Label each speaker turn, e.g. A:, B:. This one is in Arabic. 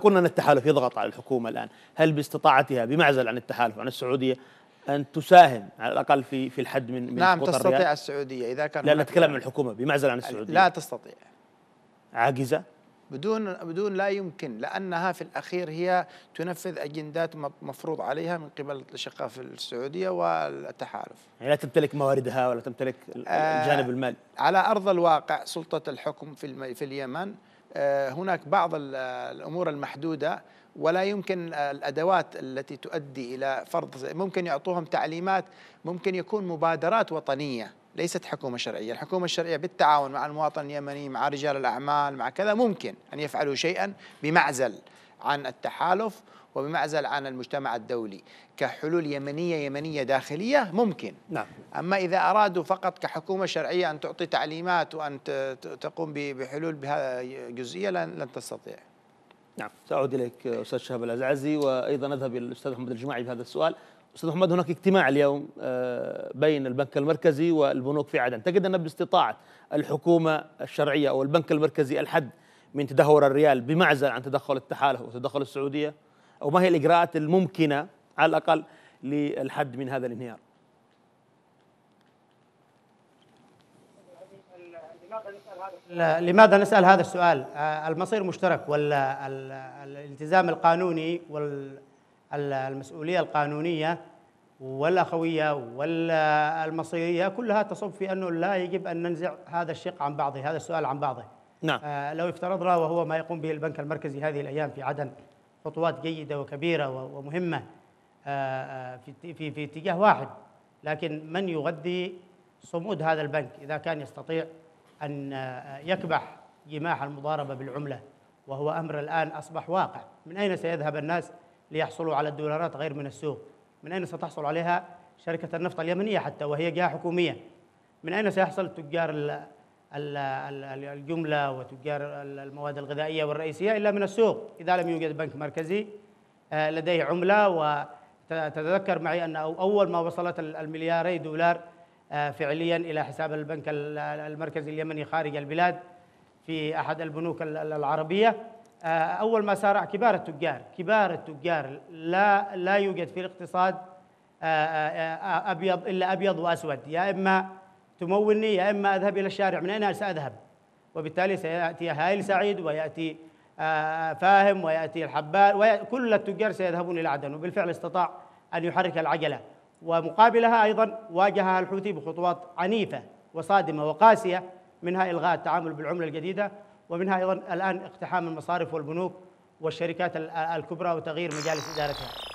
A: قلنا ان التحالف يضغط على الحكومه الان، هل باستطاعتها بمعزل عن التحالف عن السعوديه ان تساهم على الاقل في في الحد من من نعم تستطيع الريال؟
B: السعوديه اذا كان لا نتكلم عن الحكومه بمعزل عن السعوديه لا تستطيع عاجزه بدون بدون لا يمكن لانها في الاخير هي تنفذ اجندات مفروض عليها من قبل الاشقاء في السعوديه والتحالف.
A: يعني لا تمتلك مواردها ولا تمتلك آه، الجانب
B: المالي. على ارض الواقع سلطه الحكم في في اليمن آه، هناك بعض الامور المحدوده ولا يمكن الادوات التي تؤدي الى فرض ممكن يعطوهم تعليمات ممكن يكون مبادرات وطنيه ليست حكومه شرعيه، الحكومه الشرعيه بالتعاون مع المواطن اليمني مع رجال الاعمال مع كذا ممكن ان يفعلوا شيئا بمعزل عن التحالف وبمعزل عن المجتمع الدولي كحلول يمنية يمنية داخلية ممكن نعم. أما إذا أرادوا فقط كحكومة شرعية أن تعطي تعليمات وأن تقوم بحلول بها جزئية لن تستطيع نعم سأعود إليك أستاذ شهاب العزعزي وأيضا نذهب إلى الأستاذ محمد الجماعي بهذا السؤال
A: أستاذ محمد هناك اجتماع اليوم آه، بين البنك المركزي والبنوك في عدن تجد أن باستطاعة الحكومة الشرعية أو البنك المركزي الحد من تدهور الريال بمعزل عن تدخل التحالف وتدخل السعودية او ما هي الاجراءات الممكنه على الاقل
C: للحد من هذا الانهيار؟ لماذا نسأل هذا السؤال؟ المصير مشترك والالتزام القانوني والمسؤولية القانونية والأخوية والمصيرية كلها تصب في أنه لا يجب أن ننزع هذا الشق عن بعضه هذا السؤال عن بعضه نعم. آه، لو افترضنا وهو ما يقوم به البنك المركزي هذه الأيام في عدن خطوات جيده وكبيره ومهمه آه، آه، في في في اتجاه واحد لكن من يغذي صمود هذا البنك اذا كان يستطيع ان آه، يكبح جماح المضاربه بالعمله وهو امر الان اصبح واقع من اين سيذهب الناس ليحصلوا على الدولارات غير من السوق من اين ستحصل عليها شركه النفط اليمنيه حتى وهي جهه حكوميه من اين سيحصل تجار الجملة وتجار المواد الغذائية والرئيسية إلا من السوق إذا لم يوجد بنك مركزي آه، لديه عملة وتتذكر معي أن أول ما وصلت الملياري دولار آه، فعليا إلى حساب البنك المركزي اليمني خارج البلاد في أحد البنوك العربية آه، أول ما سارع كبار التجار كبار التجار لا لا يوجد في الاقتصاد أبيض إلا أبيض وأسود يا إما تمولني يا إما أذهب إلى الشارع من أين سأذهب وبالتالي سيأتي هايل سعيد ويأتي آه، آه، فاهم ويأتي الحبال وكل التجار سيذهبون إلى عدن وبالفعل استطاع أن يحرك العجلة ومقابلها أيضا واجهها الحوثي بخطوات عنيفة وصادمة وقاسية منها إلغاء التعامل بالعملة الجديدة ومنها أيضا الآن اقتحام المصارف والبنوك والشركات الكبرى وتغيير مجالس إدارتها